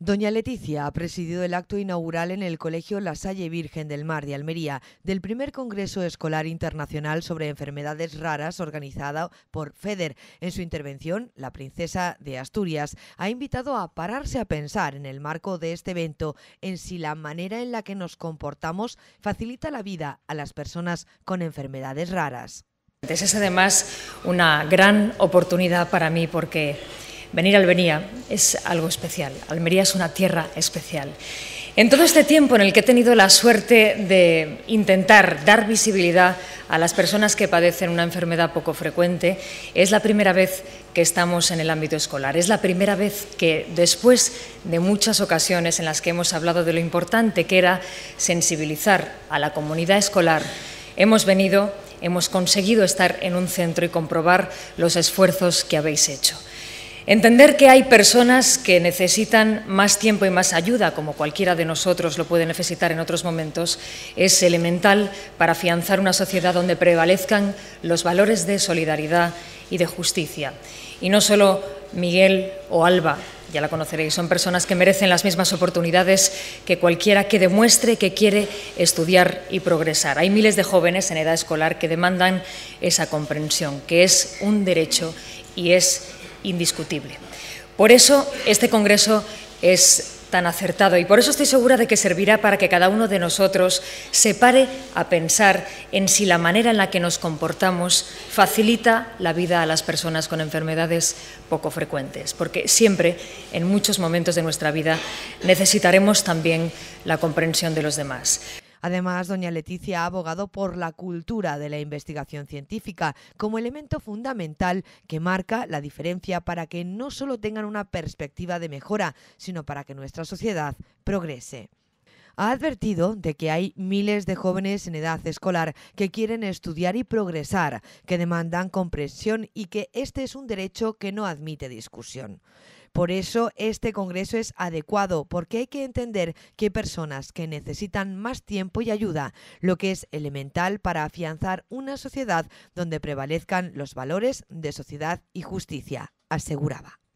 Doña Leticia ha presidido el acto inaugural en el Colegio La Salle Virgen del Mar de Almería del primer Congreso Escolar Internacional sobre Enfermedades Raras organizado por FEDER. En su intervención, la princesa de Asturias ha invitado a pararse a pensar en el marco de este evento en si la manera en la que nos comportamos facilita la vida a las personas con enfermedades raras. Es además una gran oportunidad para mí porque venir a Almería es algo especial. Almería es una tierra especial. En todo este tiempo en el que he tenido la suerte de intentar dar visibilidad a las personas que padecen una enfermedad poco frecuente, es la primera vez que estamos en el ámbito escolar. Es la primera vez que, después de muchas ocasiones en las que hemos hablado de lo importante que era sensibilizar a la comunidad escolar, hemos venido, hemos conseguido estar en un centro y comprobar los esfuerzos que habéis hecho. Entender que hay personas que necesitan más tiempo y más ayuda, como cualquiera de nosotros lo puede necesitar en otros momentos, es elemental para afianzar una sociedad donde prevalezcan los valores de solidaridad y de justicia. Y no solo Miguel o Alba, ya la conoceréis, son personas que merecen las mismas oportunidades que cualquiera que demuestre que quiere estudiar y progresar. Hay miles de jóvenes en edad escolar que demandan esa comprensión, que es un derecho y es indiscutible. Por eso este Congreso es tan acertado y por eso estoy segura de que servirá para que cada uno de nosotros se pare a pensar en si la manera en la que nos comportamos facilita la vida a las personas con enfermedades poco frecuentes, porque siempre, en muchos momentos de nuestra vida, necesitaremos también la comprensión de los demás. Además, doña Leticia ha abogado por la cultura de la investigación científica como elemento fundamental que marca la diferencia para que no solo tengan una perspectiva de mejora, sino para que nuestra sociedad progrese ha advertido de que hay miles de jóvenes en edad escolar que quieren estudiar y progresar, que demandan comprensión y que este es un derecho que no admite discusión. Por eso este Congreso es adecuado, porque hay que entender que hay personas que necesitan más tiempo y ayuda, lo que es elemental para afianzar una sociedad donde prevalezcan los valores de sociedad y justicia, aseguraba.